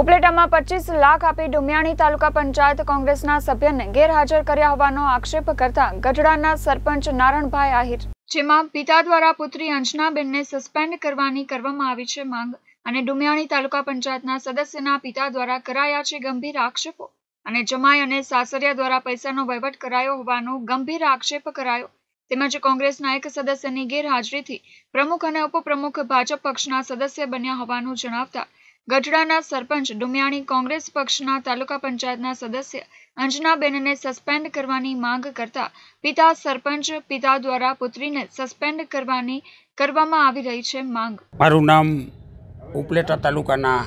ઉપલેટામાં પચીસ લાખ આપી ડુમિયાણી તાલુકા પંચાયત કોંગ્રેસના સભ્યને ગેરહાજર કર્યા હોવાનો આક્ષેપ કરતા ગઢડાના સરપંચ નારણભાઈ આહિર જેમાં પિતા દ્વારા પુત્રી અંશનાબેનને સસ્પેન્ડ કરવાની કરવામાં આવી છે માંગ અને ડુમિયાણી તાલુકા પંચાયતના સદસ્યના પિતા દ્વારા કરાયા છે ગંભીર આક્ષેપો અને જમાઈ અને સાસરિયા દ્વારા પૈસાનો વહીવટ કરાયો હોવાનો ગંભીર આક્ષેપ કરાયો તેમજ કોંગ્રેસના એક સદસ્યની ગેરહાજરીથી પ્રમુખ અને ઉપપ્રમુખ ભાજપ પક્ષના સદસ્ય બન્યા હોવાનું જણાવતા ગઢડાના સરપંચ ડુમિયાણી કોંગ્રેસ પક્ષના તાલુકા પંચાયતના સદસ્ય અંજનાબેનને સસ્પેન્ડ કરવાની માંગ કરતા પિતા સરપંચ પિતા દ્વારા પુત્રીને સસ્પેન્ડ કરવાની કરવામાં આવી રહી છે માંગ મારું નામ ઉપલેટા તાલુકાના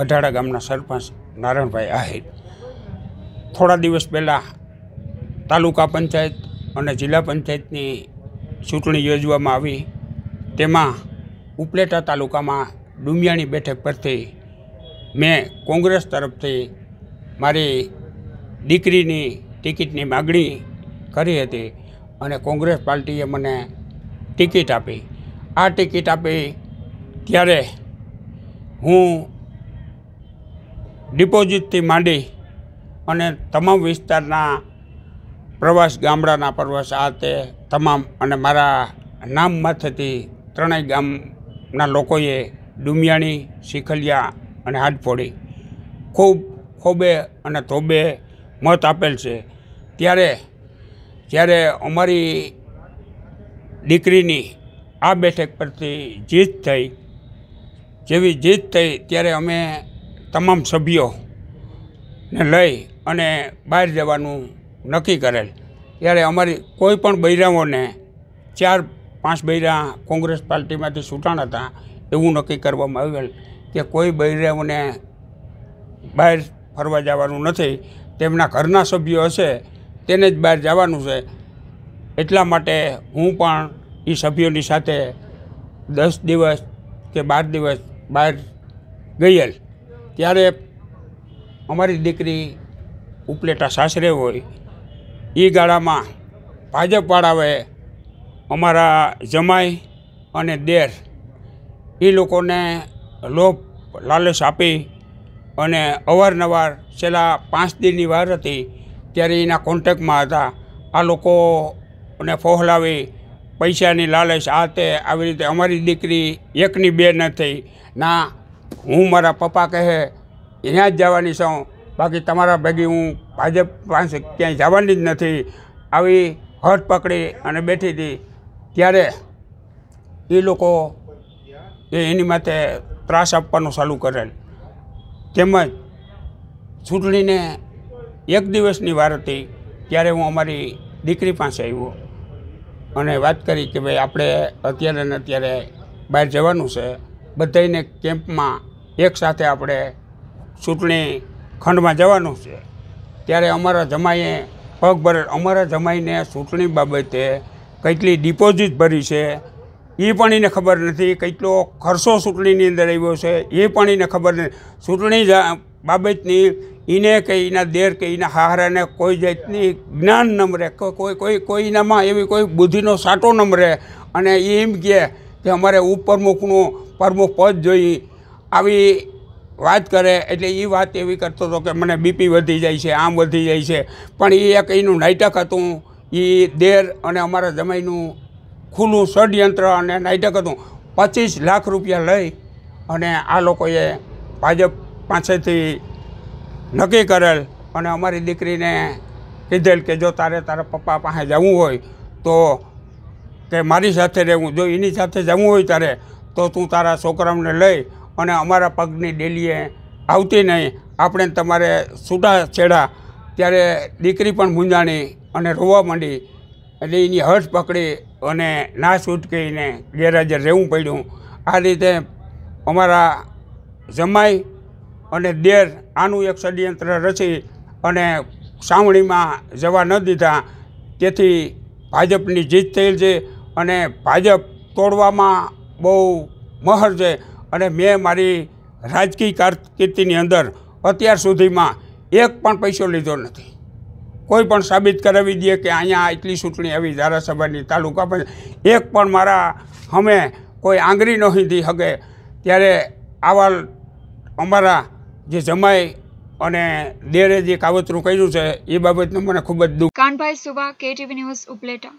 ગઢાડા ગામના સરપંચ નારાયણભાઈ આહિર થોડા દિવસ પહેલાં તાલુકા પંચાયત અને જિલ્લા પંચાયતની ચૂંટણી યોજવામાં આવી તેમાં ઉપલેટા તાલુકામાં ડુમિયાણી બેઠક પરથી મેં કોંગ્રેસ તરફથી મારી દીકરીની ટિકિટની માગણી કરી હતી અને કોંગ્રેસ પાર્ટીએ મને ટિકિટ આપી આ ટિકિટ આપી ત્યારે હું ડિપોઝિટથી માંડી અને તમામ વિસ્તારના પ્રવાસ ગામડાના પ્રવાસ આ તે તમામ અને મારા નામ માથેથી ત્રણેય ગામના લોકોએ ડુમિયાણી શીખલિયા અને હાથ ફોડી ખૂબ ખોબે અને તોબે મત આપેલ છે ત્યારે જ્યારે અમારી દીકરીની આ બેઠક પરથી જીત થઈ જેવી જીત થઈ ત્યારે અમે તમામ સભ્યોને લઈ અને બહાર જવાનું નક્કી કરેલ ત્યારે અમારી કોઈ પણ બૈરાઓને ચાર પાંચ બૈરા કોંગ્રેસ પાર્ટીમાંથી છૂટાણ હતા એવું નક્કી કરવામાં આવેલ કે કોઈ બૈરાઓને બહાર ફરવા જવાનું નથી તેમના ઘરના સભ્યો હશે તેને જ બહાર જવાનું છે એટલા માટે હું પણ એ સભ્યોની સાથે દસ દિવસ કે બાર દિવસ બહાર ગયેલ ત્યારે અમારી દીકરી ઉપલેટા સાસરે હોય એ ગાળામાં ભાજપવાળાઓએ અમારા જમાઈ અને દેર એ લોકોને લોભ લાલચ આપી અને અવારનવાર છેલ્લા પાંચ દિનની વાર હતી ત્યારે એના કોન્ટેકમાં હતા આ લોકોને ફોહલાવી પૈસાની લાલચ આ તે આવી રીતે અમારી દીકરી એકની બે નથી ના હું મારા પપ્પા કહે ત્યાં જ જવાની છું બાકી તમારા ભેગી હું ભાજપ પાસે ક્યાંય જવાની જ નથી આવી હટ પકડી અને બેઠી હતી ત્યારે એ લોકો એની માટે ત્રાસ આપવાનું ચાલુ કરેલ તેમજ ચૂંટણીને એક દિવસની વાર હતી ત્યારે હું અમારી દીકરી પાસે આવ્યો અને વાત કરી કે ભાઈ આપણે અત્યારે ને અત્યારે બહાર જવાનું છે બધાને કેમ્પમાં એક સાથે આપણે ચૂંટણી ખંડમાં જવાનું છે ત્યારે અમારા જમાઈએ પગ ભરે અમારા જમાઈને ચૂંટણી બાબતે કેટલી ડિપોઝિટ ભરી છે એ પણ એને ખબર નથી કેટલો ખર્ચો ચૂંટણીની અંદર આવ્યો છે એ પણ એને ખબર નથી ચૂંટણી બાબતની એને કે એના દેર કે એના હારાને કોઈ જાતની જ્ઞાન ન રહે કોઈ કોઈ કોઈનામાં એવી કોઈ બુદ્ધિનો સાટો ન રહે અને એ એમ કહે કે અમારે ઉપપ્રમુખનું પ્રમુખ પદ જોઈ આવી વાત કરે એટલે એ વાત એવી કરતો હતો કે મને બીપી વધી જાય છે આમ વધી જાય છે પણ એ એક એનું નાટક હતું એ દેર અને અમારા જમાઈનું ખુલ્લું ષડયંત્ર અને નાટક હતું પચીસ લાખ રૂપિયા લઈ અને આ લોકોએ ભાજપ પાસેથી નક્કી કરેલ અને અમારી દીકરીને કીધેલ કે જો તારે તારા પપ્પા પાસે જવું હોય તો કે મારી સાથે રહેવું જો એની સાથે જવું હોય તારે તો તું તારા છોકરાઓને લઈ અને અમારા પગની ડેલીએ આવતી નહીં આપણે તમારે છૂટા છેડા ત્યારે દીકરી પણ મૂંઝાણી અને રોવા માંડી એટલે એની હર્ષ પકડી અને ના છૂટકીને ગેરહાજર રહેવું પડ્યું આ રીતે અમારા જમાઈ અને દેર આનું એક ષડયંત્ર રચી અને સાવણીમાં જવા ન દીધા તેથી ભાજપની જીત થયેલ છે અને ભાજપ તોડવામાં બહુ મહર છે અને મેં મારી રાજકીય કારકિર્દીની અંદર અત્યાર સુધીમાં એક પણ પૈસો લીધો નથી કોઈ પણ સાબિત કરાવી દે કે અહીંયા એટલી ચૂંટણી આવી ધારાસભાની તાલુકા પણ એક પણ મારા અમે કોઈ આંગળી નહીં દી શકે ત્યારે આવા અમારા જે જમાઈ અને દેરે જે કાવતરું કર્યું છે એ બાબતનું મને ખૂબ જ દુઃખ કાનભાઈ સુવા કેટીવી ન્યૂઝ ઉપલેટા